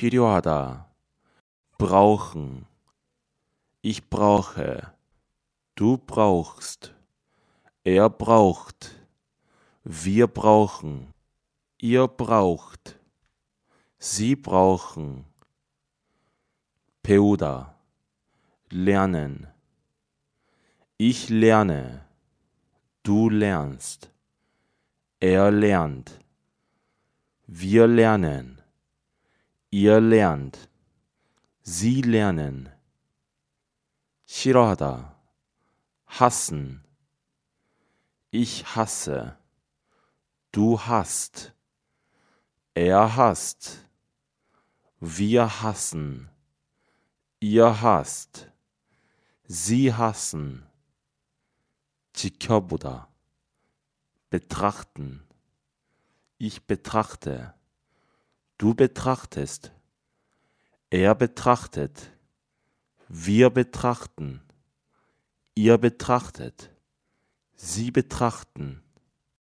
필요하다. brauchen. Ich brauche. Du brauchst. Er braucht. Wir brauchen. Ihr braucht. Sie brauchen. Peuda. Lernen. Ich lerne. Du lernst. Er lernt. Wir lernen. Ihr lernt. Sie lernen. 싫어하다. hassen. Ich hasse. Du hast. Er hasst. Wir hassen. Ihr hasst. Sie hassen. 지켜보다. betrachten. Ich betrachte. Du betrachtest. Er betrachtet. Wir betrachten. Ihr betrachtet. Sie betrachten.